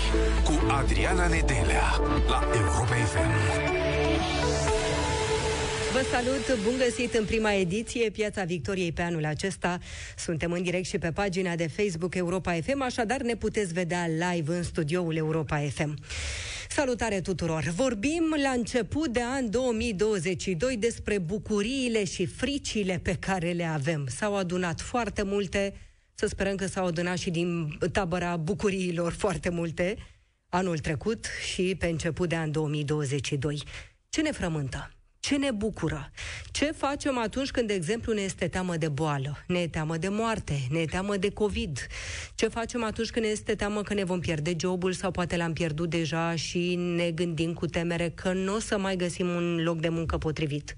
zilei cu Adriana Nedelea la Europa FM. Vă salut, bun găsit în prima ediție Piața Victoriei pe anul acesta. Suntem în direct și pe pagina de Facebook Europa FM, așadar ne puteți vedea live în studioul Europa FM. Salutare tuturor! Vorbim la început de an 2022 despre bucuriile și fricile pe care le avem. S-au adunat foarte multe să sperăm că s-au adunat și din tabăra bucuriilor foarte multe anul trecut și pe început de an 2022. Ce ne frământă? Ce ne bucură? Ce facem atunci când, de exemplu, ne este teamă de boală, ne e teamă de moarte, ne e teamă de COVID? Ce facem atunci când ne este teamă că ne vom pierde jobul sau poate l-am pierdut deja și ne gândim cu temere că nu o să mai găsim un loc de muncă potrivit?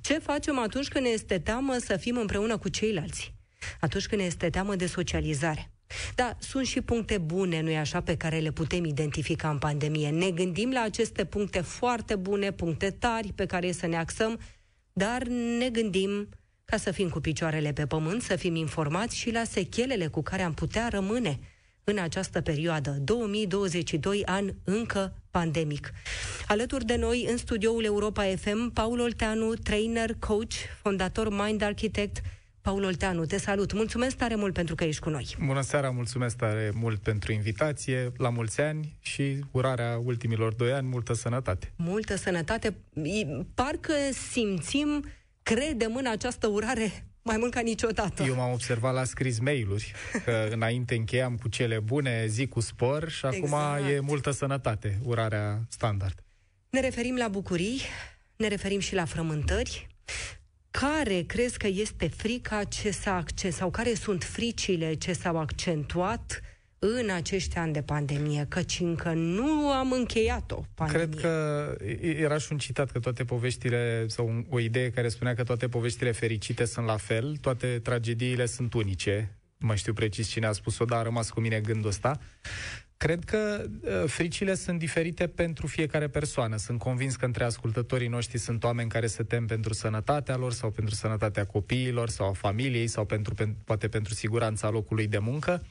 Ce facem atunci când ne este teamă să fim împreună cu ceilalți? atunci când este teamă de socializare. Da, sunt și puncte bune, nu-i așa, pe care le putem identifica în pandemie. Ne gândim la aceste puncte foarte bune, puncte tari pe care să ne axăm, dar ne gândim ca să fim cu picioarele pe pământ, să fim informați și la sechelele cu care am putea rămâne în această perioadă, 2022 an încă pandemic. Alături de noi, în studioul Europa FM, Paul Olteanu, trainer, coach, fondator Mind Architect, Paul Olteanu, te salut. Mulțumesc tare mult pentru că ești cu noi. Bună seara, mulțumesc tare mult pentru invitație, la mulți ani și urarea ultimilor doi ani, multă sănătate. Multă sănătate. Parcă simțim, credem în această urare mai mult ca niciodată. Eu m-am observat la scris mail-uri, că înainte încheiam cu cele bune, zi cu spor și acum exact. e multă sănătate, urarea standard. Ne referim la bucurii, ne referim și la frământări, care crezi că este frica ce s-a acces, sau care sunt fricile ce s-au accentuat în acești ani de pandemie, căci încă nu am încheiat-o. Pandemie. Cred că era și un citat că toate poveștile, sau o idee care spunea că toate poveștile fericite sunt la fel, toate tragediile sunt unice. Mă știu precis cine a spus-o, dar a rămas cu mine gândul ăsta. Cred că uh, fricile sunt diferite pentru fiecare persoană. Sunt convins că între ascultătorii noștri sunt oameni care se tem pentru sănătatea lor sau pentru sănătatea copiilor sau a familiei sau pentru, poate pentru siguranța locului de muncă.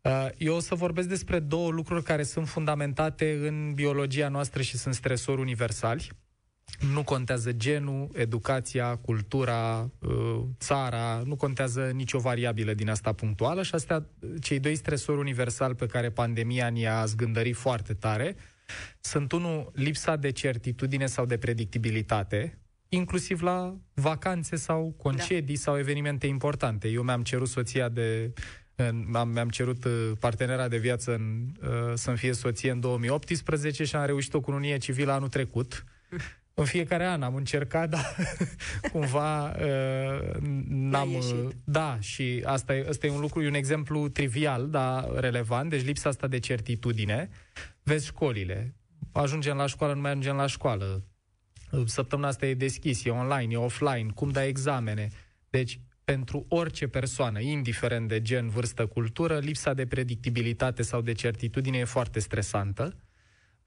Uh, eu o să vorbesc despre două lucruri care sunt fundamentate în biologia noastră și sunt stresori universali nu contează genul, educația, cultura, uh, țara, nu contează nicio variabilă din asta punctuală și astea, cei doi stresori universal pe care pandemia ne-a zgândărit foarte tare, sunt unul lipsa de certitudine sau de predictibilitate, inclusiv la vacanțe sau concedii da. sau evenimente importante. Eu mi-am cerut soția de am, mi-am cerut uh, partenera de viață în, uh, să-mi fie soție în 2018 și am reușit-o cu unie civilă anul trecut. Mm în fiecare an am încercat, dar cumva uh, n-am... Uh, da, și asta e, asta e un lucru, e un exemplu trivial, dar relevant, deci lipsa asta de certitudine. Vezi școlile, ajungem la școală, nu mai ajungem la școală, săptămâna asta e deschis, e online, e offline, cum dai examene. Deci, pentru orice persoană, indiferent de gen, vârstă, cultură, lipsa de predictibilitate sau de certitudine e foarte stresantă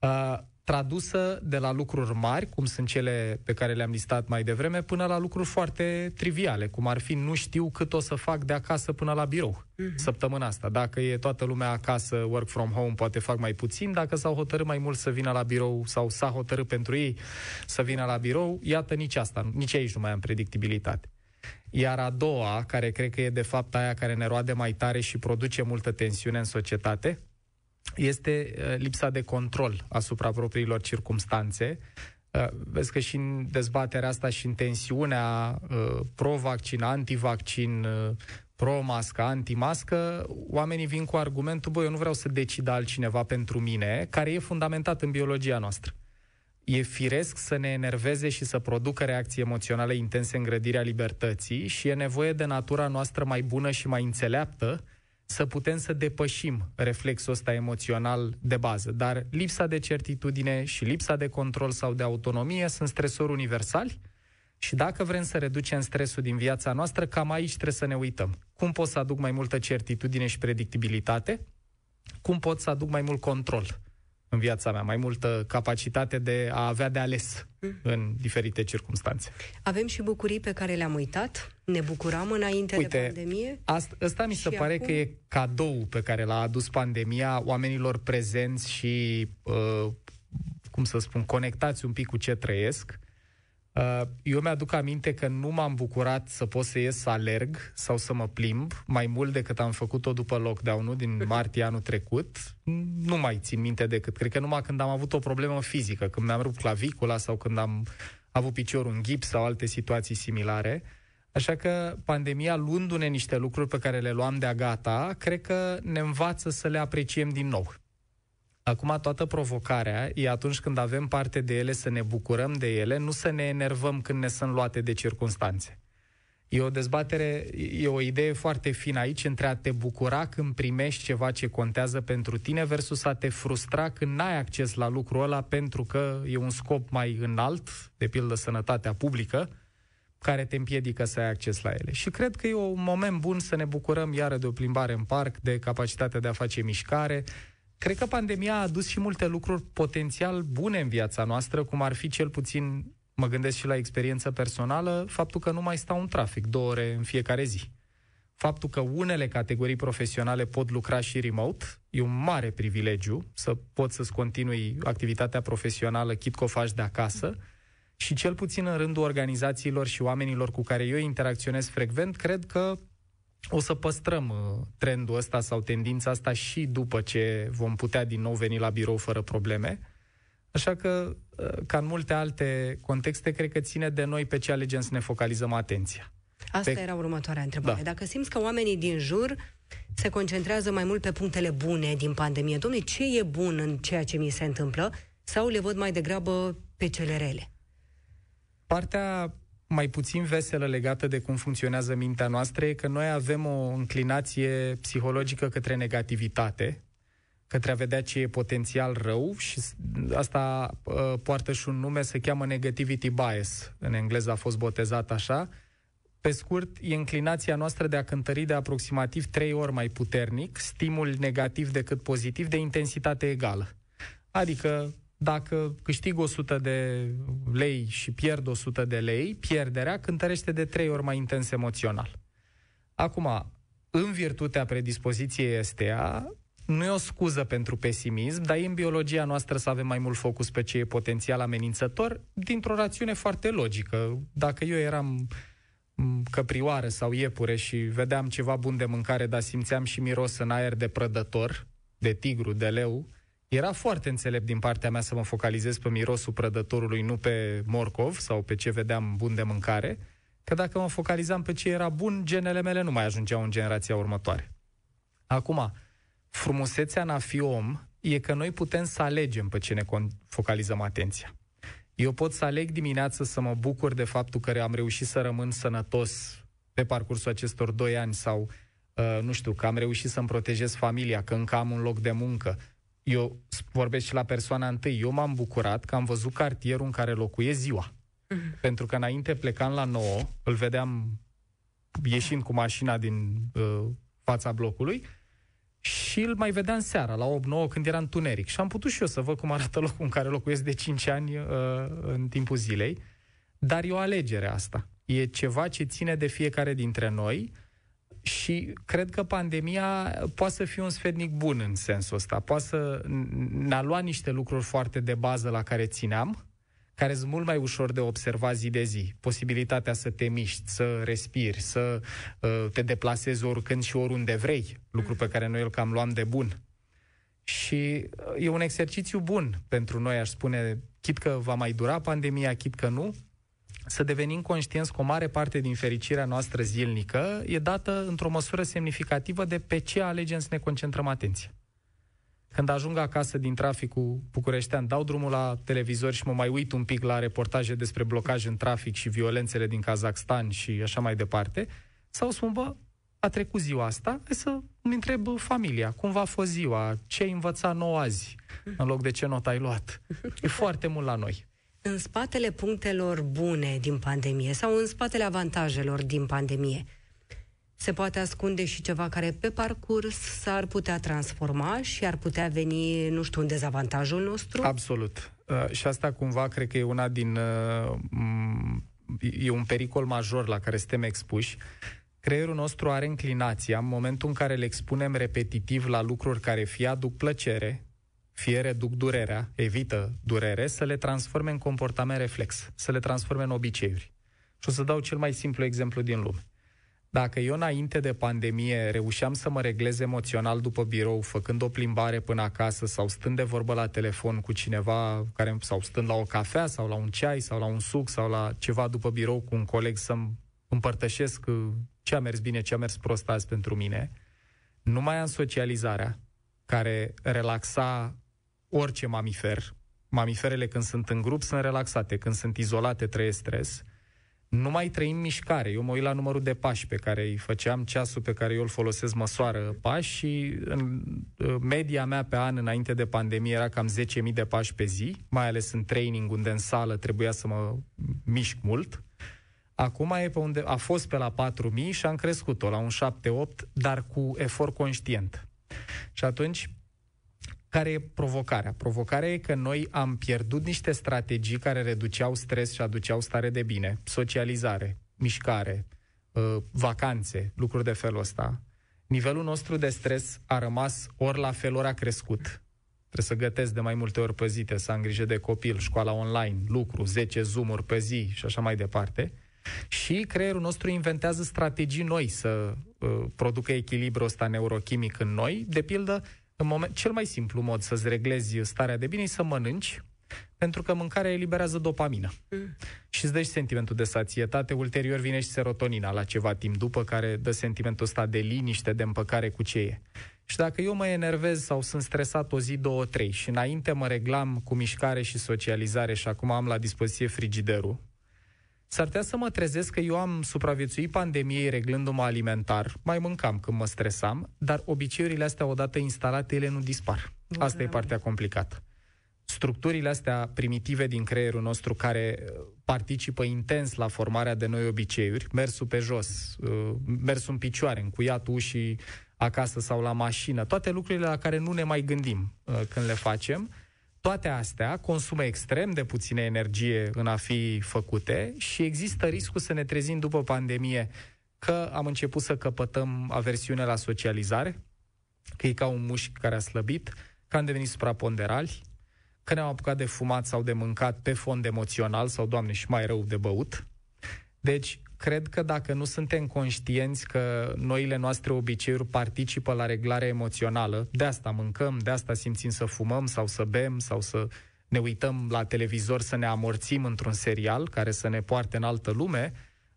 Uh, tradusă de la lucruri mari, cum sunt cele pe care le-am listat mai devreme, până la lucruri foarte triviale, cum ar fi nu știu cât o să fac de acasă până la birou uh-huh. săptămâna asta. Dacă e toată lumea acasă, work from home, poate fac mai puțin, dacă s-au hotărât mai mult să vină la birou sau s-a hotărât pentru ei să vină la birou, iată nici asta, nici aici nu mai am predictibilitate. Iar a doua, care cred că e de fapt aia care ne roade mai tare și produce multă tensiune în societate, este uh, lipsa de control asupra propriilor circumstanțe. Uh, vezi că și în dezbaterea asta și în tensiunea uh, pro-vaccin, anti-vaccin, pro-mască, anti-mască, oamenii vin cu argumentul, băi, eu nu vreau să decid altcineva pentru mine, care e fundamentat în biologia noastră. E firesc să ne enerveze și să producă reacții emoționale intense în grădirea libertății și e nevoie de natura noastră mai bună și mai înțeleaptă să putem să depășim reflexul ăsta emoțional de bază. Dar lipsa de certitudine și lipsa de control sau de autonomie sunt stresori universali și dacă vrem să reducem stresul din viața noastră, cam aici trebuie să ne uităm. Cum pot să aduc mai multă certitudine și predictibilitate? Cum pot să aduc mai mult control? în viața mea, mai multă capacitate de a avea de ales mm. în diferite circunstanțe. Avem și bucurii pe care le-am uitat, ne bucuram înainte Uite, de pandemie. Asta, asta mi se pare acum... că e cadou pe care l-a adus pandemia oamenilor prezenți și, uh, cum să spun, conectați un pic cu ce trăiesc. Uh, eu mi-aduc aminte că nu m-am bucurat să pot să ies să alerg sau să mă plimb mai mult decât am făcut-o după lockdown-ul din martie anul trecut. Nu mai țin minte decât, cred că numai când am avut o problemă fizică, când mi-am rupt clavicula sau când am avut piciorul în gips sau alte situații similare. Așa că pandemia, luându-ne niște lucruri pe care le luam de-a gata, cred că ne învață să le apreciem din nou. Acum toată provocarea e atunci când avem parte de ele să ne bucurăm de ele, nu să ne enervăm când ne sunt luate de circunstanțe. E o dezbatere, e o idee foarte fină aici între a te bucura când primești ceva ce contează pentru tine versus a te frustra când n-ai acces la lucrul ăla pentru că e un scop mai înalt, de pildă sănătatea publică, care te împiedică să ai acces la ele. Și cred că e un moment bun să ne bucurăm iară de o plimbare în parc, de capacitatea de a face mișcare, Cred că pandemia a adus și multe lucruri potențial bune în viața noastră, cum ar fi cel puțin, mă gândesc și la experiență personală, faptul că nu mai stau în trafic două ore în fiecare zi. Faptul că unele categorii profesionale pot lucra și remote, e un mare privilegiu să poți să-ți continui activitatea profesională chit că o faci de acasă, și cel puțin în rândul organizațiilor și oamenilor cu care eu interacționez frecvent, cred că o să păstrăm uh, trendul ăsta sau tendința asta și după ce vom putea din nou veni la birou fără probleme. Așa că, uh, ca în multe alte contexte, cred că ține de noi pe ce alegem să ne focalizăm atenția. Asta pe... era următoarea întrebare. Da. Dacă simți că oamenii din jur se concentrează mai mult pe punctele bune din pandemie, domnule, ce e bun în ceea ce mi se întâmplă, sau le văd mai degrabă pe cele rele? Partea mai puțin veselă legată de cum funcționează mintea noastră e că noi avem o înclinație psihologică către negativitate, către a vedea ce e potențial rău și asta uh, poartă și un nume, se cheamă negativity bias. În engleză a fost botezat așa. Pe scurt, e înclinația noastră de a cântări de aproximativ trei ori mai puternic stimul negativ decât pozitiv de intensitate egală. Adică dacă câștig 100 de lei și pierd 100 de lei, pierderea cântărește de 3 ori mai intens emoțional. Acum, în virtutea predispoziției estea, nu e o scuză pentru pesimism, dar e în biologia noastră să avem mai mult focus pe ce e potențial amenințător, dintr-o rațiune foarte logică. Dacă eu eram căprioară sau iepure și vedeam ceva bun de mâncare, dar simțeam și miros în aer de prădător, de tigru, de leu, era foarte înțelept din partea mea să mă focalizez pe mirosul prădătorului, nu pe morcov sau pe ce vedeam bun de mâncare, că dacă mă focalizam pe ce era bun, genele mele nu mai ajungeau în generația următoare. Acum, frumusețea în a fi om e că noi putem să alegem pe ce ne focalizăm atenția. Eu pot să aleg dimineață să mă bucur de faptul că am reușit să rămân sănătos pe parcursul acestor doi ani sau, uh, nu știu, că am reușit să-mi protejez familia, că încă am un loc de muncă, eu vorbesc și la persoana întâi, eu m-am bucurat că am văzut cartierul în care locuie ziua. Mhm. Pentru că înainte plecam la 9, îl vedeam ieșind cu mașina din uh, fața blocului și îl mai vedeam seara, la 8-9, când era întuneric. Și am putut și eu să văd cum arată locul în care locuiesc de 5 ani uh, în timpul zilei. Dar e o alegere asta. E ceva ce ține de fiecare dintre noi. Uh, și cred că pandemia poate să fie un sfetnic bun în sensul ăsta. Poate să ne-a luat niște lucruri foarte de bază la care țineam, care sunt mult mai ușor de observat zi de zi. Posibilitatea să te miști, să respiri, să uh, te deplasezi oricând și oriunde vrei, lucru pe care noi îl cam luam de bun. Și uh, e un exercițiu bun pentru noi, aș spune, chit că va mai dura pandemia, chit că nu, să devenim conștienți că o mare parte din fericirea noastră zilnică e dată într-o măsură semnificativă de pe ce alegem să ne concentrăm atenția. Când ajung acasă din traficul bucureștean, dau drumul la televizor și mă mai uit un pic la reportaje despre blocaj în trafic și violențele din Kazakhstan și așa mai departe, sau spun, bă, a trecut ziua asta, e să îmi întreb familia, cum va fost ziua, ce ai învățat nou azi, în loc de ce not ai luat. E foarte mult la noi în spatele punctelor bune din pandemie sau în spatele avantajelor din pandemie se poate ascunde și ceva care pe parcurs s-ar putea transforma și ar putea veni, nu știu, în dezavantajul nostru? Absolut. Uh, și asta cumva cred că e una din... Uh, e un pericol major la care suntem expuși. Creierul nostru are înclinația, în momentul în care le expunem repetitiv la lucruri care fie aduc plăcere, fie reduc durerea, evită durere, să le transforme în comportament reflex, să le transforme în obiceiuri. Și o să dau cel mai simplu exemplu din lume. Dacă eu înainte de pandemie reușeam să mă reglez emoțional după birou, făcând o plimbare până acasă sau stând de vorbă la telefon cu cineva care, sau stând la o cafea sau la un ceai sau la un suc sau la ceva după birou cu un coleg să-mi împărtășesc uh, ce a mers bine, ce a mers prost azi pentru mine, nu mai am socializarea, care relaxa orice mamifer. Mamiferele când sunt în grup sunt relaxate, când sunt izolate trăiesc stres. Nu mai trăim mișcare. Eu mă uit la numărul de pași pe care îi făceam, ceasul pe care eu îl folosesc măsoară pași și în uh, media mea pe an înainte de pandemie era cam 10.000 de pași pe zi, mai ales în training unde în sală trebuia să mă mișc mult. Acum e pe unde, a fost pe la 4.000 și am crescut-o la un 7-8, dar cu efort conștient. Și atunci, care e provocarea? Provocarea e că noi am pierdut niște strategii care reduceau stres și aduceau stare de bine, socializare, mișcare, uh, vacanțe, lucruri de felul ăsta. Nivelul nostru de stres a rămas ori la fel, ori a crescut. Trebuie să gătesc de mai multe ori pe zi, să am grijă de copil, școala online, lucru, 10 zoom pe zi și așa mai departe și creierul nostru inventează strategii noi să uh, producă echilibrul ăsta neurochimic în noi. De pildă, în moment, cel mai simplu mod să-ți reglezi starea de bine e să mănânci, pentru că mâncarea eliberează dopamină. Mm. Și îți dai sentimentul de sațietate, ulterior vine și serotonina la ceva timp după, care dă sentimentul ăsta de liniște, de împăcare cu ce e. Și dacă eu mă enervez sau sunt stresat o zi, două, trei și înainte mă reglam cu mișcare și socializare și acum am la dispoziție frigiderul, s-ar putea să mă trezesc că eu am supraviețuit pandemiei reglându-mă alimentar, mai mâncam când mă stresam, dar obiceiurile astea odată instalate, ele nu dispar. Bun, Asta e partea complicată. Structurile astea primitive din creierul nostru care uh, participă intens la formarea de noi obiceiuri, mersul pe jos, uh, mersul în picioare, încuiat ușii acasă sau la mașină, toate lucrurile la care nu ne mai gândim uh, când le facem, toate astea consumă extrem de puține energie în a fi făcute și există riscul să ne trezim după pandemie că am început să căpătăm aversiune la socializare, că e ca un mușchi care a slăbit, că am devenit supraponderali, că ne-am apucat de fumat sau de mâncat pe fond emoțional sau, Doamne, și mai rău de băut. Deci, cred că dacă nu suntem conștienți că noile noastre obiceiuri participă la reglarea emoțională, de asta mâncăm, de asta simțim să fumăm sau să bem sau să ne uităm la televizor să ne amorțim într-un serial care să ne poarte în altă lume,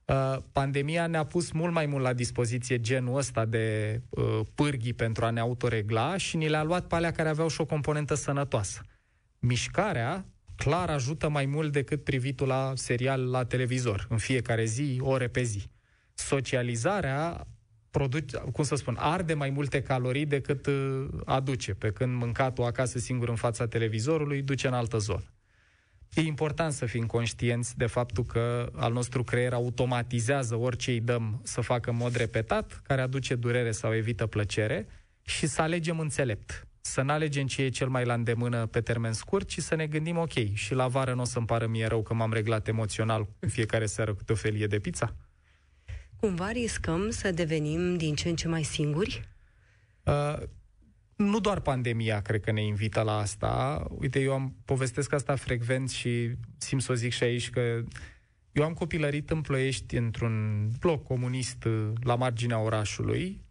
uh, pandemia ne-a pus mult mai mult la dispoziție genul ăsta de uh, pârghii pentru a ne autoregla și ni le-a luat pe alea care aveau și o componentă sănătoasă. Mișcarea clar ajută mai mult decât privitul la serial la televizor, în fiecare zi, ore pe zi. Socializarea produce, cum să spun, arde mai multe calorii decât uh, aduce, pe când mâncatul acasă singur în fața televizorului duce în altă zonă. E important să fim conștienți de faptul că al nostru creier automatizează orice îi dăm să facă în mod repetat, care aduce durere sau evită plăcere, și să alegem înțelept să nu alegem ce e cel mai la îndemână pe termen scurt, ci să ne gândim, ok, și la vară nu o să-mi pară mie rău că m-am reglat emoțional fiecare seară cu o felie de pizza? Cumva riscăm să devenim din ce în ce mai singuri? Uh, nu doar pandemia, cred că ne invită la asta. Uite, eu am povestesc asta frecvent și simt să o zic și aici că eu am copilărit în Ploiești într-un bloc comunist uh, la marginea orașului,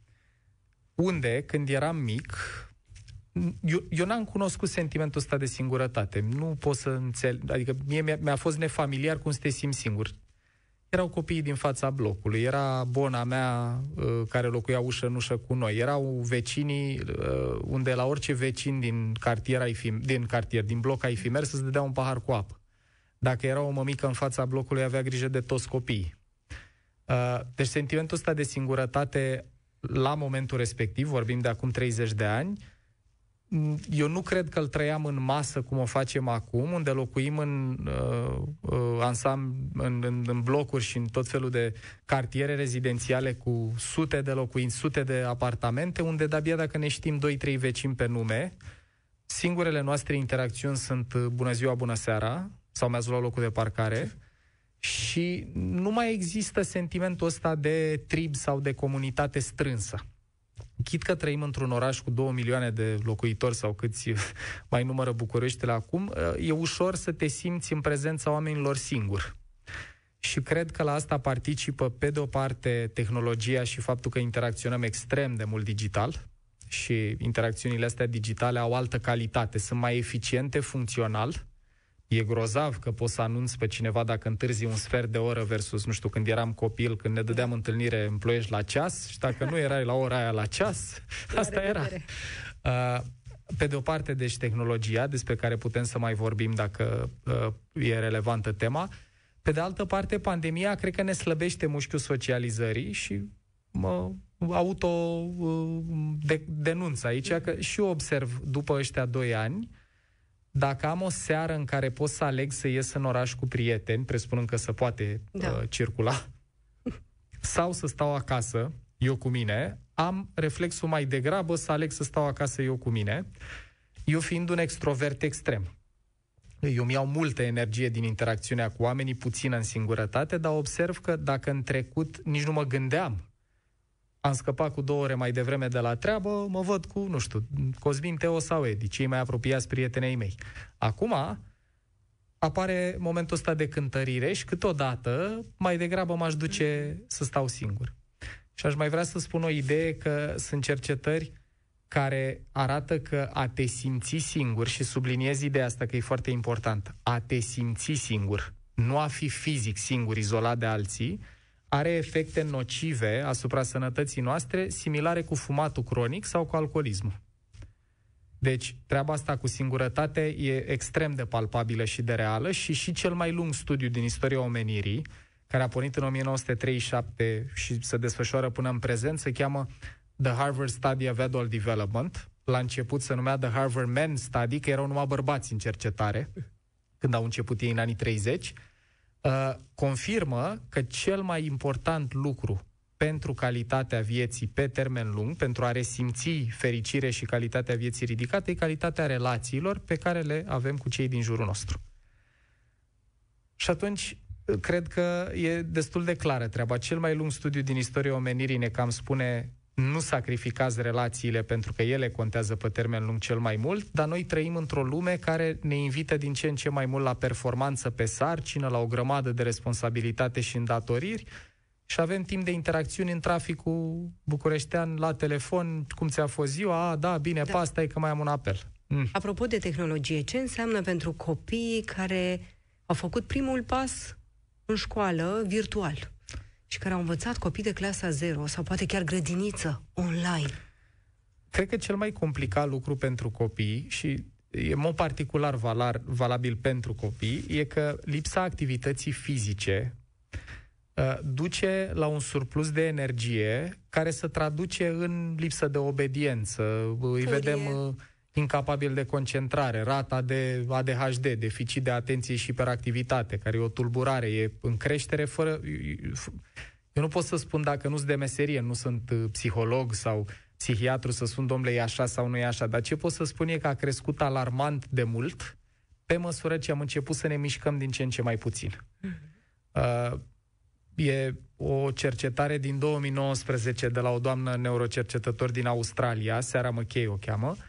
unde, când eram mic, eu, eu n-am cunoscut sentimentul ăsta de singurătate. Nu pot să înțeleg. Adică mie mi-a, mi-a fost nefamiliar cum să te simți singur. Erau copiii din fața blocului, era bona mea uh, care locuia ușă în ușă cu noi, erau vecinii uh, unde la orice vecin din cartier, ai fi, din, cartier din bloc ai fi mers să-ți dădea un pahar cu apă. Dacă era o mămică în fața blocului, avea grijă de toți copiii. Uh, deci sentimentul ăsta de singurătate la momentul respectiv, vorbim de acum 30 de ani, Mm, eu nu cred că îl trăiam în masă cum o facem acum, unde locuim în uh, uh, ansam, în, în, în blocuri și în tot felul de cartiere rezidențiale cu sute de locuini, sute de apartamente, unde de-abia dacă ne știm 2-3 vecini pe nume, singurele noastre interacțiuni sunt uh, bună ziua, bună seara, sau mi-ați luat locul de parcare, și nu mai există sentimentul ăsta de trib sau de comunitate strânsă chit că trăim într-un oraș cu 2 milioane de locuitori sau câți mai numără Bucureștiul acum, e ușor să te simți în prezența oamenilor singuri. Și cred că la asta participă, pe de o parte, tehnologia și faptul că interacționăm extrem de mult digital și interacțiunile astea digitale au altă calitate, sunt mai eficiente funcțional, e grozav că poți să anunți pe cineva dacă întârzi un sfert de oră versus, nu știu, când eram copil, când ne dădeam întâlnire în ploiești la ceas și dacă nu erai la ora aia la ceas, la asta era. Uh, pe de o parte, deci, tehnologia, despre care putem să mai vorbim dacă uh, e relevantă tema. Pe de altă parte, pandemia cred că ne slăbește mușchiul socializării și mă auto uh, de, denunț aici că și eu observ după ăștia doi ani dacă am o seară în care pot să aleg să ies în oraș cu prieteni, presupunând că se poate da. uh, circula, sau să stau acasă, eu cu mine, am reflexul mai degrabă să aleg să stau acasă eu cu mine, eu fiind un extrovert extrem. Eu mi au multă energie din interacțiunea cu oamenii, puțină în singurătate, dar observ că dacă în trecut nici nu mă gândeam am scăpat cu două ore mai devreme de la treabă, mă văd cu, nu știu, Cosmin, Teo sau Edi, cei mai apropiați prietenei mei. Acum apare momentul ăsta de cântărire și câteodată mai degrabă m-aș duce să stau singur. Și aș mai vrea să spun o idee că sunt cercetări care arată că a te simți singur, și subliniez ideea asta că e foarte important, a te simți singur, nu a fi fizic singur, izolat de alții, are efecte nocive asupra sănătății noastre similare cu fumatul cronic sau cu alcoolismul. Deci, treaba asta cu singurătate e extrem de palpabilă și de reală și și cel mai lung studiu din istoria omenirii, care a pornit în 1937 și se desfășoară până în prezent, se cheamă The Harvard Study of Adult Development. La început se numea The Harvard Men Study, că erau numai bărbați în cercetare, când au început ei în anii 30. Uh, confirmă că cel mai important lucru pentru calitatea vieții pe termen lung, pentru a resimți fericire și calitatea vieții ridicată, e calitatea relațiilor pe care le avem cu cei din jurul nostru. Și atunci, uh, cred că e destul de clară treaba. Cel mai lung studiu din istoria omenirii ne cam spune nu sacrificați relațiile pentru că ele contează pe termen lung cel mai mult, dar noi trăim într-o lume care ne invită din ce în ce mai mult la performanță pe sarcină, la o grămadă de responsabilitate și îndatoriri și avem timp de interacțiuni în traficul bucureștean la telefon, cum ți-a fost ziua, a, da, bine, da. pa, stai că mai am un apel. Mm. Apropo de tehnologie, ce înseamnă pentru copiii care au făcut primul pas în școală virtual? și care au învățat copii de clasa 0 sau poate chiar grădiniță online? Cred că cel mai complicat lucru pentru copii și e mod particular valar, valabil pentru copii e că lipsa activității fizice uh, duce la un surplus de energie care se traduce în lipsă de obediență. Furie. Îi vedem uh, incapabil de concentrare, rata de ADHD, deficit de atenție și hiperactivitate, care e o tulburare, e în creștere fără... Eu nu pot să spun dacă nu sunt de meserie, nu sunt uh, psiholog sau psihiatru să spun, domnule, e așa sau nu e așa, dar ce pot să spun e că a crescut alarmant de mult pe măsură ce am început să ne mișcăm din ce în ce mai puțin. Uh, e o cercetare din 2019 de la o doamnă neurocercetător din Australia, Seara McKay o cheamă, uh,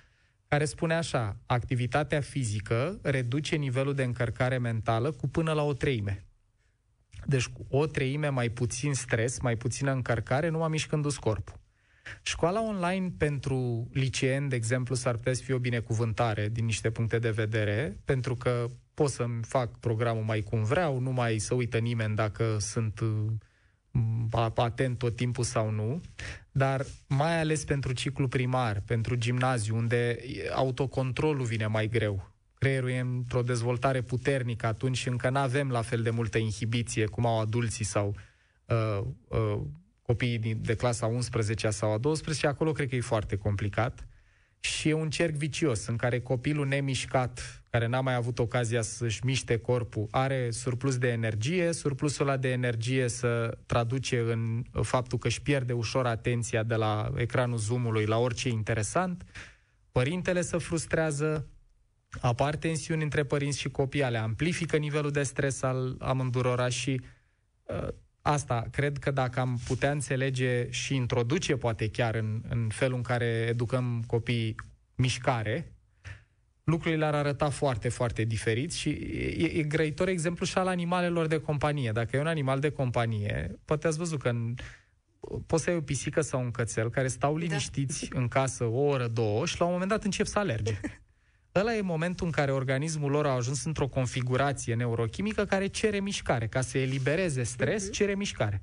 care spune așa, activitatea fizică reduce nivelul de încărcare mentală cu până la o treime. Deci cu o treime mai puțin stres, mai puțină încărcare, numai mișcându-ți corpul. Școala online pentru liceeni, de exemplu, s-ar putea să fie o binecuvântare din niște puncte de vedere, pentru că pot să-mi fac programul mai cum vreau, nu mai să uită nimeni dacă sunt uh, atent tot timpul sau nu, dar mai ales pentru ciclu primar, pentru gimnaziu, unde autocontrolul vine mai greu. Creierul e într-o dezvoltare puternică atunci și încă nu avem la fel de multă inhibiție cum au adulții sau uh, uh, copiii de clasa 11 sau a 12, acolo cred că e foarte complicat și e un cerc vicios în care copilul nemișcat, care n-a mai avut ocazia să-și miște corpul, are surplus de energie, surplusul ăla de energie se traduce în faptul că își pierde ușor atenția de la ecranul zoomului la orice interesant, părintele se frustrează, apar tensiuni între părinți și copii, ale amplifică nivelul de stres al amândurora și uh, asta cred că dacă am putea înțelege și introduce poate chiar în, în felul în care educăm copiii mișcare, lucrurile ar arăta foarte, foarte diferit și e, e grăitor exemplu și al animalelor de companie. Dacă e un animal de companie, poate ați văzut că în, poți să ai o pisică sau un cățel care stau da. liniștiți da. în casă o oră, două și la un moment dat încep să alerge. Ăla e momentul în care organismul lor a ajuns într-o configurație neurochimică care cere mișcare. Ca să elibereze stres, uh-huh. cere mișcare.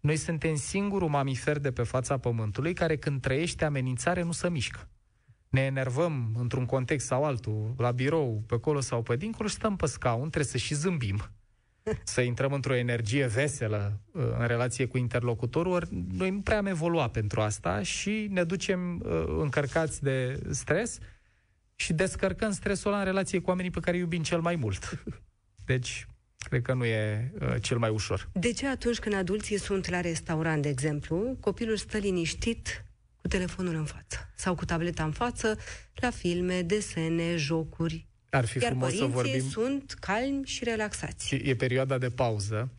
Noi suntem singurul mamifer de pe fața Pământului care când trăiește amenințare nu se mișcă. Ne enervăm într-un context sau altul, la birou, pe acolo sau pe dincolo, stăm pe scaun, trebuie să și zâmbim să intrăm într-o energie veselă uh, în relație cu interlocutorul, ori noi nu prea am evoluat pentru asta și ne ducem uh, încărcați de stres și descărcăm stresul ăla în relație cu oamenii pe care îi iubim cel mai mult. Deci, cred că nu e uh, cel mai ușor. De ce atunci când adulții sunt la restaurant, de exemplu, copilul stă liniștit cu telefonul în față sau cu tableta în față, la filme, desene, jocuri? Ar fi Iar frumos să vorbim. sunt calmi și relaxați. E, e perioada de pauză.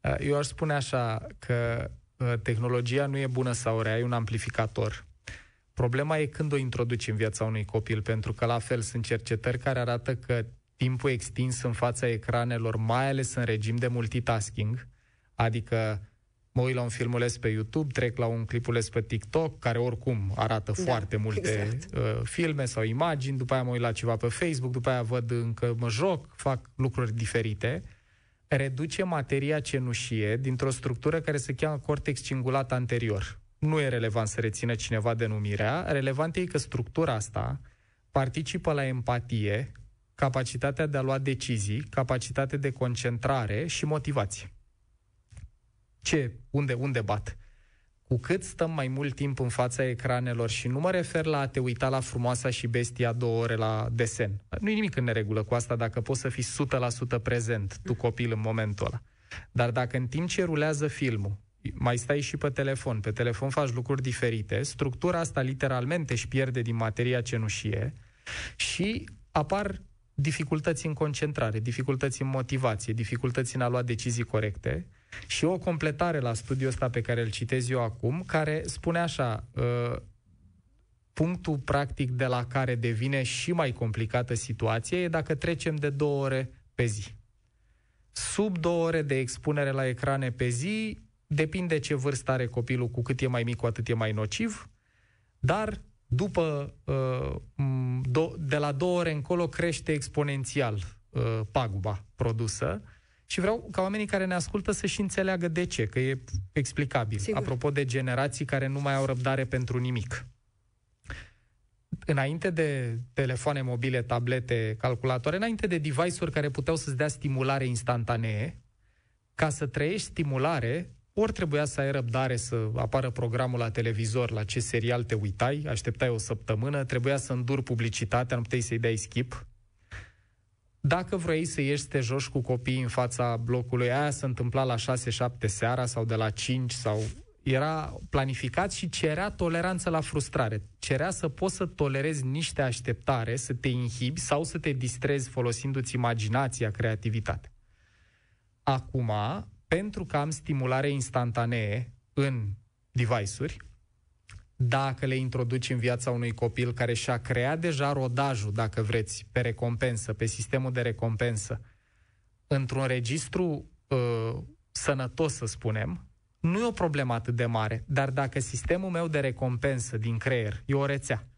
Uh, eu aș spune așa că uh, tehnologia nu e bună sau rea, e un amplificator. Problema e când o introduci în viața unui copil, pentru că la fel sunt cercetări care arată că timpul extins în fața ecranelor, mai ales în regim de multitasking, adică mă uit la un filmuleț pe YouTube, trec la un clipuleț pe TikTok, care oricum arată da, foarte multe exact. uh, filme sau imagini, după aia mă uit la ceva pe Facebook, după aia văd încă mă joc, fac lucruri diferite, reduce materia cenușie dintr-o structură care se cheamă cortex cingulat anterior nu e relevant să rețină cineva denumirea, relevant e că structura asta participă la empatie, capacitatea de a lua decizii, capacitate de concentrare și motivație. Ce, unde, unde bat? Cu cât stăm mai mult timp în fața ecranelor și nu mă refer la a te uita la frumoasa și bestia două ore la desen. nu e nimic în neregulă cu asta dacă poți să fii 100% prezent tu copil în momentul ăla. Dar dacă în timp ce rulează filmul, mai stai și pe telefon. Pe telefon faci lucruri diferite. Structura asta literalmente își pierde din materia cenușie și apar dificultăți în concentrare, dificultăți în motivație, dificultăți în a lua decizii corecte și o completare la studiul ăsta pe care îl citez eu acum, care spune așa, uh, punctul practic de la care devine și mai complicată situația e dacă trecem de două ore pe zi. Sub două ore de expunere la ecrane pe zi, depinde ce vârstă are copilul, cu cât e mai mic, cu atât e mai nociv, dar după, uh, de la două ore încolo crește exponențial uh, paguba produsă și vreau ca oamenii care ne ascultă să și înțeleagă de ce, că e explicabil. Sigur. Apropo de generații care nu mai au răbdare pentru nimic. Înainte de telefoane mobile, tablete, calculatoare, înainte de device-uri care puteau să-ți dea stimulare instantanee, ca să trăiești stimulare, ori trebuia să ai răbdare să apară programul la televizor, la ce serial te uitai, așteptai o săptămână, trebuia să îndur publicitatea, nu puteai să-i dai skip. Dacă vrei să ieși să te joci cu copiii în fața blocului, aia se întâmpla la 6-7 seara sau de la 5 sau era planificat și cerea toleranță la frustrare. Cerea să poți să tolerezi niște așteptare, să te inhibi sau să te distrezi folosindu-ți imaginația, creativitate. Acum, pentru că am stimulare instantanee în device-uri, dacă le introduci în viața unui copil care și-a creat deja rodajul, dacă vreți, pe recompensă, pe sistemul de recompensă, într-un registru uh, sănătos, să spunem, nu e o problemă atât de mare, dar dacă sistemul meu de recompensă din creier e o rețea,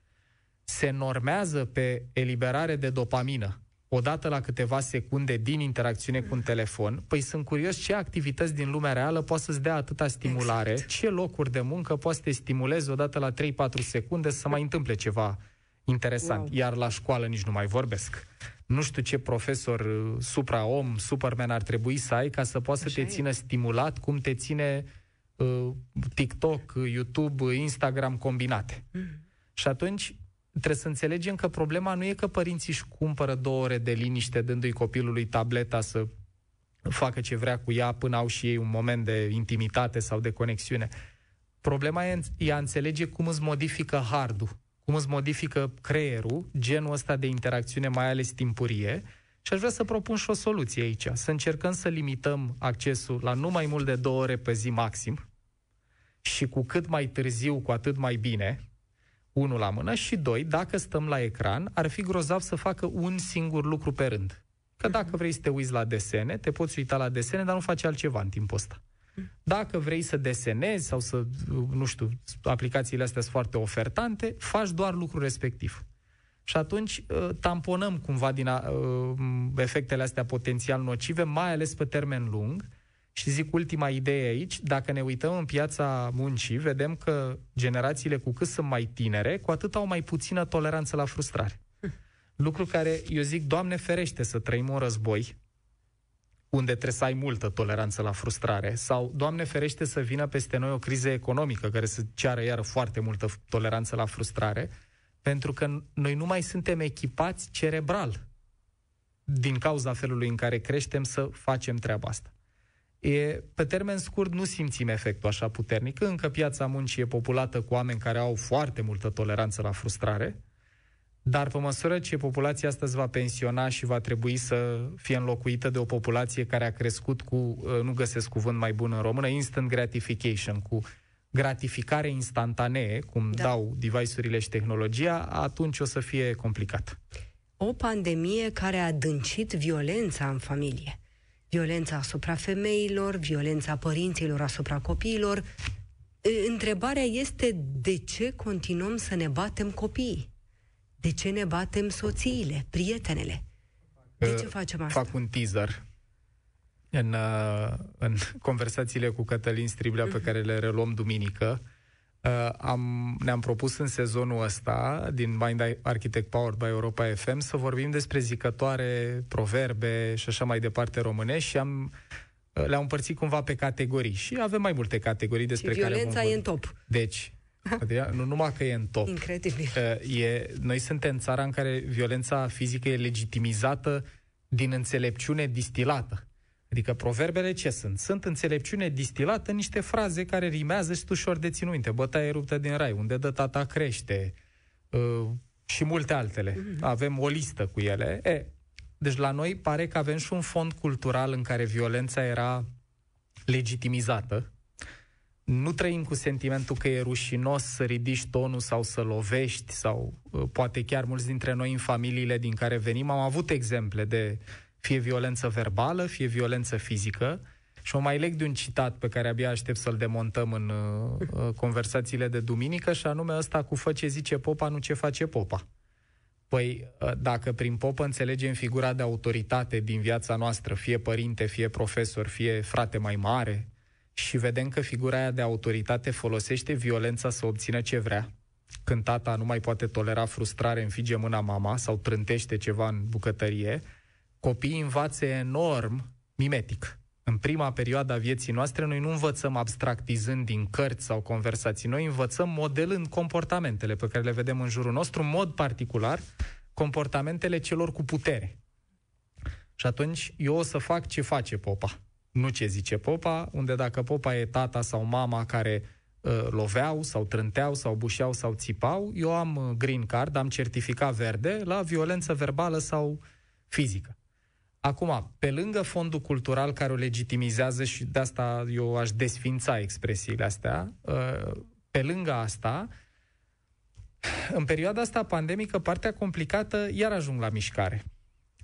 se normează pe eliberare de dopamină, odată la câteva secunde din interacțiune cu un exact. telefon, păi sunt curios ce activități din lumea reală poate să-ți dea atâta stimulare, exact. ce locuri de muncă poate să te stimulezi odată la 3-4 secunde să mai întâmple ceva interesant. Wow. Iar la școală nici nu mai vorbesc. Nu știu ce profesor uh, supra-om, superman ar trebui să ai ca să poți să te e. țină stimulat cum te ține uh, TikTok, YouTube, Instagram combinate. Mm. Și atunci trebuie să înțelegem că problema nu e că părinții își cumpără două ore de liniște dându-i copilului tableta să facă ce vrea cu ea până au și ei un moment de intimitate sau de conexiune. Problema e, e a înțelege cum îți modifică hardul, cum îți modifică creierul, genul ăsta de interacțiune, mai ales timpurie, și aș vrea să propun și o soluție aici. Să încercăm să limităm accesul la nu mai mult de două ore pe zi maxim și cu cât mai târziu, cu atât mai bine, unul la mână și doi, dacă stăm la ecran, ar fi grozav să facă un singur lucru pe rând. Că mhm. dacă vrei să te uiți la desene, te poți uita la desene, dar nu faci altceva în timpul ăsta. Mhm. Dacă vrei să desenezi sau să, nu știu, aplicațiile astea sunt foarte ofertante, faci doar lucrul respectiv. Și atunci ă, tamponăm cumva din a, ă, efectele astea potențial nocive, mai ales pe termen lung, și zic ultima idee aici, dacă ne uităm în piața muncii, vedem că generațiile cu cât sunt mai tinere, cu atât au mai puțină toleranță la frustrare. Lucru care, eu zic, Doamne ferește să trăim un război unde trebuie să ai multă toleranță la frustrare sau, Doamne ferește, să vină peste noi o criză economică care să ceară iar foarte multă toleranță la frustrare, pentru că noi nu mai suntem echipați cerebral din cauza felului în care creștem să facem treaba asta. E, pe termen scurt nu simțim efectul așa puternic. Încă piața muncii e populată cu oameni care au foarte multă toleranță la frustrare, dar pe măsură ce populația asta va pensiona și va trebui să fie înlocuită de o populație care a crescut cu, uh, nu găsesc cuvânt mai bun în română, instant gratification, cu gratificare instantanee, cum da. dau device-urile și tehnologia, atunci o să fie complicat. O pandemie care a adâncit violența în familie violența asupra femeilor, violența părinților asupra copiilor. Întrebarea este de ce continuăm să ne batem copiii? De ce ne batem soțiile, prietenele? De ce facem asta? Fac un teaser în, uh, în conversațiile cu Cătălin Striblea pe mhm. care le reluăm duminică Uh, am, ne-am propus în sezonul ăsta din Mind Architect Powered by Europa FM să vorbim despre zicătoare, proverbe și așa mai departe românești și am uh, le-am împărțit cumva pe categorii și avem mai multe categorii despre și care violența e în top. Deci, Adrian, nu numai că e în top. Incredibil. Uh, e, noi suntem țara în care violența fizică e legitimizată din înțelepciune distilată. Adică proverbele ce sunt? Sunt înțelepciune distilată în niște fraze care rimează și ușor de ținuinte. Bătaie ruptă din rai, unde dă tata crește uh, și multe altele. Mhm. Avem o listă cu ele. E, deci la noi pare că avem și un fond cultural în care violența era legitimizată. Nu trăim cu sentimentul că e rușinos să ridici tonul sau să lovești sau uh, poate chiar mulți dintre noi în familiile din care venim am avut exemple de uh, fie violență verbală, fie violență fizică. Și o mai leg de un citat pe care abia aștept să-l demontăm în uh, uh conversațiile de duminică, și anume ăsta cu fă ce zice popa, nu ce face popa. Păi, uh, dacă prin popă înțelegem figura de autoritate din viața noastră, fie părinte, fie profesor, fie frate mai mare, și vedem că figura aia de autoritate folosește violența să obțină ce vrea, când tata nu mai poate tolera frustrare, înfige mâna mama sau trântește ceva în bucătărie, copiii învață enorm mimetic. În prima perioadă a vieții noastre, noi nu învățăm abstractizând din cărți sau conversații, noi învățăm modelând comportamentele pe care le vedem în jurul nostru, în mod particular, comportamentele celor cu putere. Și atunci eu o să fac ce face popa, nu ce zice popa, unde dacă popa e tata sau mama care uh, loveau sau trânteau sau bușeau sau țipau, eu am uh, green card, am certificat verde la violență verbală sau fizică. Acum, pe lângă fondul cultural care o legitimizează și de asta eu aș desfința expresiile astea, uh, pe lângă asta, în perioada asta pandemică, partea complicată, iar ajung la mișcare.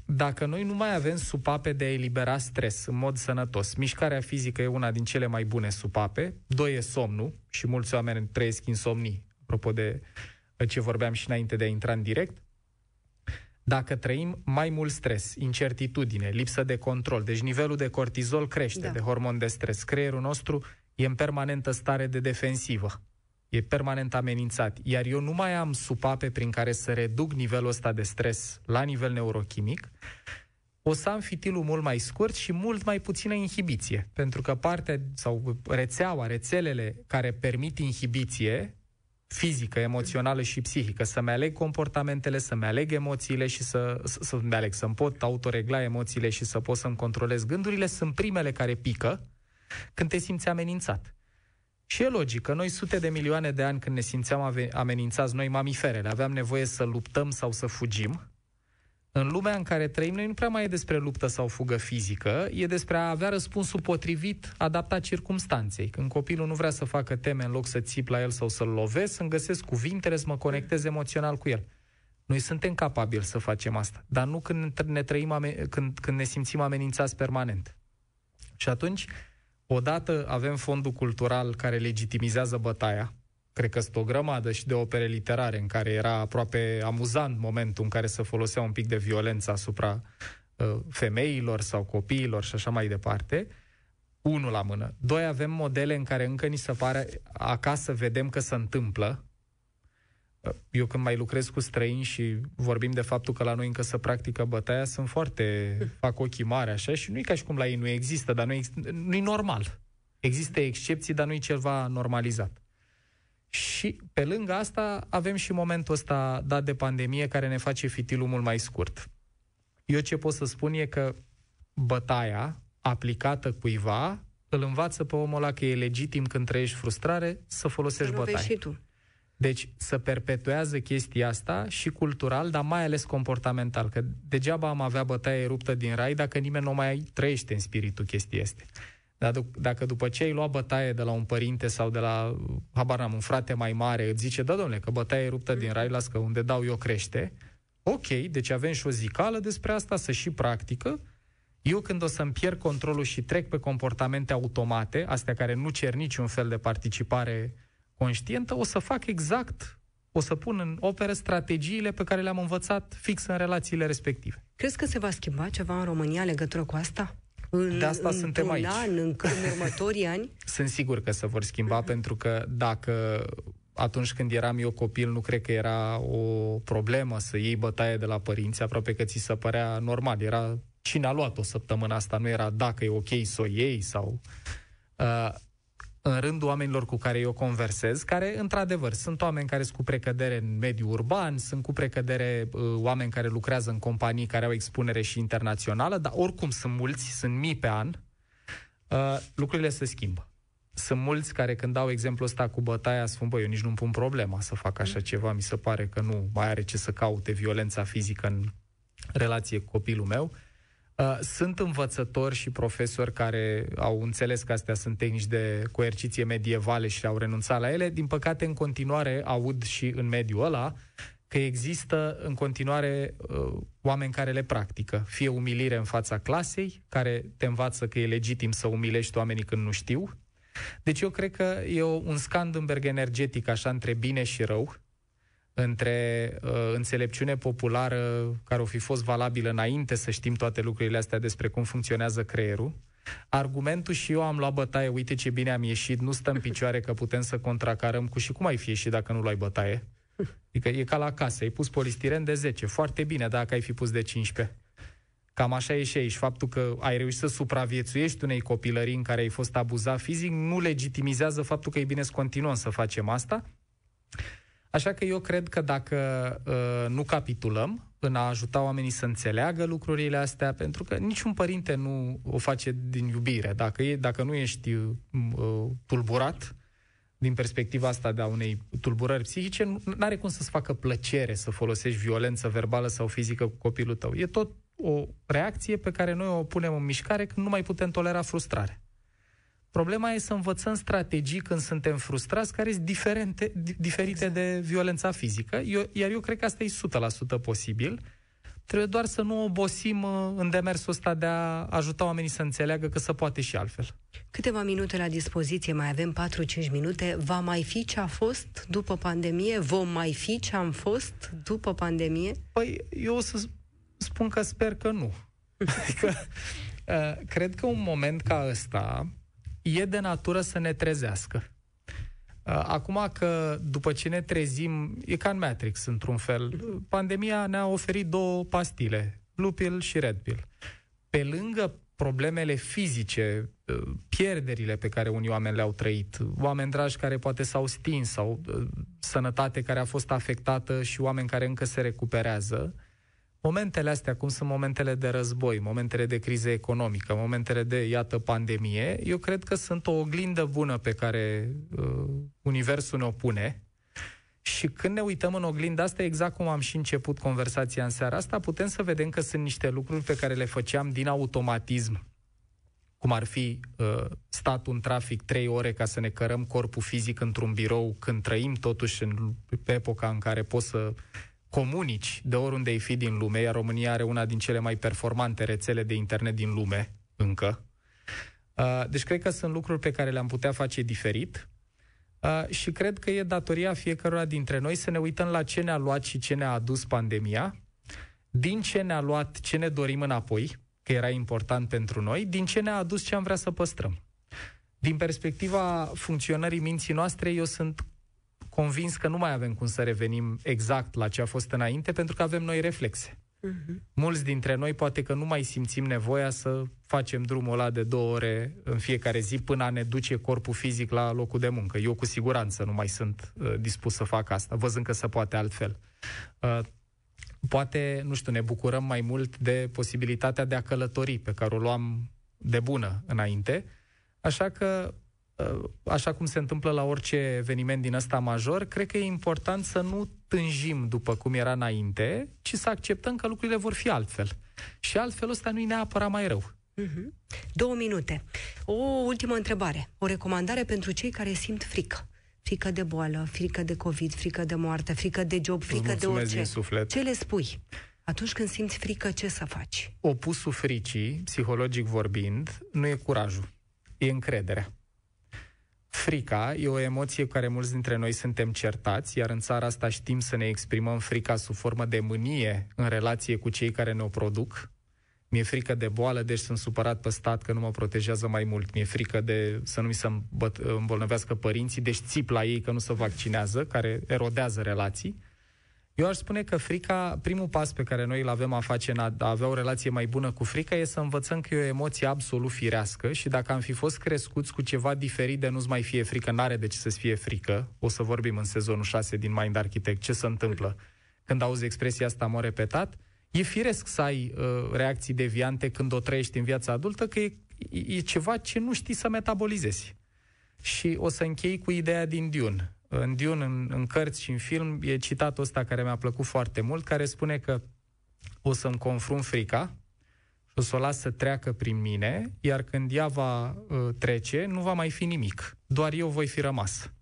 Dacă noi nu mai avem supape de a elibera stres în mod sănătos, mișcarea fizică e una din cele mai bune supape, doi e somnul și mulți oameni trăiesc insomnii, apropo de ce vorbeam și înainte de a intra în direct, dacă trăim mai mult stres, incertitudine, lipsă de control, deci nivelul de cortizol crește, da. de hormon de stres, creierul nostru e în permanentă stare de defensivă, e permanent amenințat, iar eu nu mai am supape prin care să reduc nivelul ăsta de stres la nivel neurochimic, o să am fitilul mult mai scurt și mult mai puțină inhibiție, pentru că partea sau rețeaua, rețelele care permit inhibiție fizică, emoțională și psihică, să-mi aleg comportamentele, să-mi aleg emoțiile și să, să, să-mi aleg, să-mi pot autoregla emoțiile și să pot să-mi controlez gândurile, sunt primele care pică când te simți amenințat. Și e logic că noi sute de milioane de ani când ne simțeam amenințați noi mamiferele, aveam nevoie să luptăm sau să fugim, în lumea în care trăim, noi nu prea mai e despre luptă sau fugă fizică, e despre a avea răspunsul potrivit, adaptat circumstanței. Când copilul nu vrea să facă teme în loc să țip la el sau să-l lovesc, îmi găsesc cuvintele să mă conectez emoțional cu el. Noi suntem capabili să facem asta, dar nu când ne, trăim amen- când, când ne simțim amenințați permanent. Și atunci, odată avem fondul cultural care legitimizează bătaia, cred că sunt o grămadă și de opere literare în care era aproape amuzant momentul în care se folosea un pic de violență asupra uh, femeilor sau copiilor și așa mai departe. Unul la mână. Doi, avem modele în care încă ni se pare acasă vedem că se întâmplă. Uh, eu când mai lucrez cu străini și vorbim de faptul că la noi încă se practică bătaia, sunt foarte... fac ochii mari așa și nu e ca și cum la ei nu există, dar nu e normal. Există excepții, dar nu e ceva normalizat. Și pe lângă asta avem și momentul ăsta dat de pandemie care ne face fitilul mult mai scurt. Eu ce pot să spun e că bătaia aplicată cuiva îl învață pe omul ăla că e legitim când trăiești frustrare să folosești bătaia. Și tu. Deci să perpetuează chestia asta și cultural, dar mai ales comportamental, că degeaba am avea bătaie ruptă din rai dacă nimeni nu mai trăiește în spiritul chestii este. Dar dacă după ce ai luat bătaie de la un părinte sau de la, habar n-am, un frate mai mare, îți zice, da, domnule, că bătaie e ruptă din mm-hmm. rai, las că unde dau eu crește, ok, deci avem și o zicală despre asta, să și practică, eu când o să-mi pierd controlul și trec pe comportamente automate, astea care nu cer niciun fel de participare conștientă, o să fac exact o să pun în operă strategiile pe care le-am învățat fix în relațiile respective. Crezi că se va schimba ceva în România legătură cu asta? în, de asta suntem aici. an, în, în următorii ani? Sunt sigur că se vor schimba, pentru că dacă atunci când eram eu copil, nu cred că era o problemă să iei bătaie de la părinți, aproape că ți se părea normal. Era cine a luat-o săptămână asta, nu era dacă e ok să o iei sau... Uh, în rândul oamenilor cu care eu conversez, care, într-adevăr, sunt oameni care sunt cu precădere în mediul urban, sunt cu precădere uh, oameni care lucrează în companii care au expunere și internațională, dar oricum sunt mulți, sunt mii pe an, uh, lucrurile se schimbă. Sunt mulți care când dau exemplu ăsta cu bătaia spun, băi, eu nici nu-mi pun problema să fac așa mm. ceva, mi se pare că nu mai are ce să caute violența fizică în relație cu copilul meu. Uh, Uh, sunt învățători și profesori care au înțeles că astea sunt tehnici de coerciție medievale și au renunțat la ele. Din păcate, în continuare, aud și în mediul ăla că există în continuare uh, oameni care le practică. Fie umilire în fața clasei, care te învață că e legitim să umilești oamenii când nu știu. Deci eu cred că e un scandâmberg energetic așa între bine și rău, între uh, înțelepciune populară care o fi fost valabilă înainte să știm toate lucrurile astea despre cum funcționează creierul, argumentul și eu am luat bătaie, uite ce bine am ieșit, nu stăm picioare că putem să contracarăm cu și cum ai fi ieșit dacă nu luai bătaie. Adică e ca la casă, ai pus polistiren de 10, foarte bine dacă ai fi pus de 15. Cam așa e și aici. Faptul că ai reușit să supraviețuiești unei copilării în care ai fost abuzat fizic nu legitimizează faptul că e bine să continuăm să facem asta. Așa că eu cred că dacă uh, nu capitulăm în a ajuta oamenii să înțeleagă lucrurile astea, pentru că niciun părinte nu o face din iubire. Dacă, e, dacă nu ești uh, tulburat din perspectiva asta de a unei tulburări psihice, nu are cum să-ți facă plăcere să folosești violență verbală sau fizică cu copilul tău. E tot o reacție pe care noi o punem în mișcare când nu mai putem tolera frustrare. Problema e să învățăm strategii când suntem frustrați care sunt diferente, diferite exact. de violența fizică. Eu, iar eu cred că asta e 100% posibil. Trebuie doar să nu obosim uh, în demersul ăsta de a ajuta oamenii să înțeleagă că se poate și altfel. Câteva minute la dispoziție, mai avem 4-5 minute. Va mai fi ce a fost după pandemie? Vom mai fi ce am fost după pandemie? Păi, eu o să spun că sper că nu. adică, uh, cred că un moment ca ăsta, e de natură să ne trezească. Uh, acum că după ce ne trezim, e ca în Matrix, într-un fel. Pandemia ne-a oferit două pastile, Blue Pill și Red Pill. Pe lângă problemele fizice, uh, pierderile pe care unii oameni le-au trăit, oameni dragi care poate s-au stins sau uh, sănătate care a fost afectată și oameni care încă se recuperează, momentele astea, cum sunt momentele de război, momentele de criză economică, momentele de, iată, pandemie, eu cred că sunt o oglindă bună pe care uh, Universul ne-o pune. Și când ne uităm în oglinda asta, exact cum am și început conversația în seara asta, putem să vedem că sunt niște lucruri pe care le făceam din automatism, cum ar fi uh, stat un trafic trei ore ca să ne cărăm corpul fizic într-un birou, când trăim totuși în, pe epoca în care poți să uh, comunici de oriunde ai fi din lume, iar România are una din cele mai performante rețele de internet din lume, încă. Uh, deci cred că sunt lucruri pe care le-am putea face diferit uh, și cred că e datoria fiecăruia dintre noi să ne uităm la ce ne-a luat și ce ne-a adus pandemia, din ce ne-a luat, ce ne dorim înapoi, că era important pentru noi, din ce ne-a adus ce am vrea să păstrăm. Din perspectiva funcționării minții noastre, eu sunt convins că nu mai avem cum să revenim exact la ce a fost înainte, pentru că avem noi reflexe. Uh-huh. Mulți dintre noi poate că nu mai simțim nevoia să facem drumul ăla de două ore în fiecare zi până a ne duce corpul fizic la locul de muncă. Eu cu siguranță nu mai sunt uh, dispus să fac asta, văzând că se poate altfel. Uh, poate, nu știu, ne bucurăm mai mult de posibilitatea de a călători pe care o luam de bună înainte. Așa că Uh, așa cum se întâmplă la orice eveniment din ăsta major, cred că e important să nu tânjim după cum era înainte, ci să acceptăm că lucrurile vor fi altfel. Și altfel ăsta nu-i neapărat mai rău. Mhm. Două minute. O ultimă întrebare. O recomandare pentru cei care simt frică. Frică de boală, frică de COVID, frică de moarte, frică de job, frică de orice. suflet. Ce le spui? Atunci când simți frică, ce să faci? Opusul fricii, psihologic vorbind, nu e curajul, e încrederea. Frica e o emoție cu care mulți dintre noi suntem certați, iar în țara asta știm să ne exprimăm frica sub formă de mânie în relație cu cei care ne-o produc. Mi-e frică de boală, deci sunt supărat pe stat că nu mă protejează mai mult. Mi-e frică de să nu mi se îmbolnăvească părinții, deci țip la ei că nu se vaccinează, care erodează relații. Eu aș spune că frica, primul pas pe care noi îl avem a face în a, a avea o relație mai bună cu frica e să învățăm că e o emoție absolut firească și dacă am fi fost crescuți cu ceva diferit de nu-ți mai fie frică, n-are de ce să-ți fie frică. O să vorbim în sezonul 6 din Mind Architect ce se întâmplă când auzi expresia asta mă repetat. E firesc să ai uh, reacții deviante când o trăiești în viața adultă, că e, e ceva ce nu știi să metabolizezi. Și o să închei cu ideea din Dune în Dune, în, în cărți și în film, e citatul ăsta care mi-a plăcut foarte mult, care spune că o să-mi confrunt frica și o să o las să treacă prin mine, iar când ea va uh, trece, nu va mai fi nimic, doar eu voi fi rămas.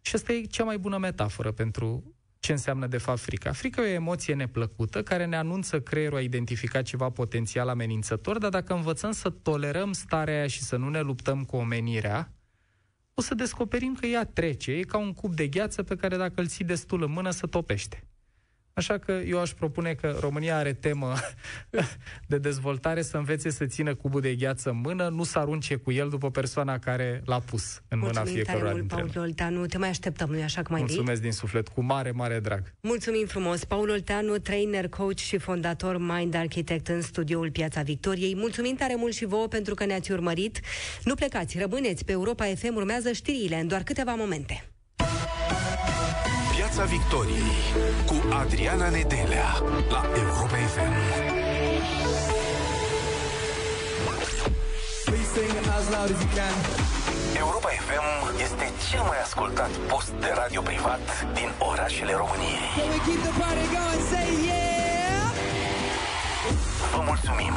Și asta e cea mai bună metaforă pentru ce înseamnă de fapt frica. Frica e o emoție neplăcută care ne anunță creierul a identifica ceva potențial amenințător, dar dacă învățăm să tolerăm starea aia și să nu ne luptăm cu omenirea, o să descoperim că ea trece, e ca un cub de gheață pe care dacă îl ții destul în mână, să topește. Așa că eu aș propune că România are temă de dezvoltare să învețe să țină cubul de gheață în mână, nu să arunce cu el după persoana care l-a pus în mâna fiecăruia dintre Paul noi. Olteanu, te mai așteptăm, nu așa cum ai Mulțumesc dit? din suflet, cu mare, mare drag. Mulțumim frumos, Paul Olteanu, trainer, coach și fondator Mind Architect în studioul Piața Victoriei. Mulțumim tare mult și vouă pentru că ne-ați urmărit. Nu plecați, rămâneți pe Europa FM, urmează știrile în doar câteva momente. Piața Victoriei cu Adriana Nedelea la Europa FM. Păi Europa FM este cel mai ascultat post de radio privat din orașele României. Vă mulțumim!